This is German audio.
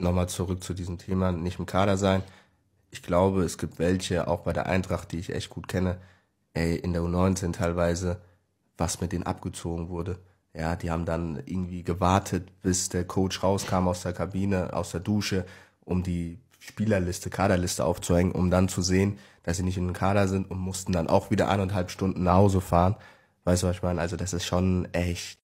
nochmal zurück zu diesem Thema, nicht im Kader sein. Ich glaube, es gibt welche, auch bei der Eintracht, die ich echt gut kenne, ey, in der U19 teilweise, was mit denen abgezogen wurde. Ja, die haben dann irgendwie gewartet, bis der Coach rauskam aus der Kabine, aus der Dusche, um die Spielerliste, Kaderliste aufzuhängen, um dann zu sehen, dass sie nicht in den Kader sind und mussten dann auch wieder eineinhalb Stunden nach Hause fahren. Weißt du, was ich meine? Also das ist schon echt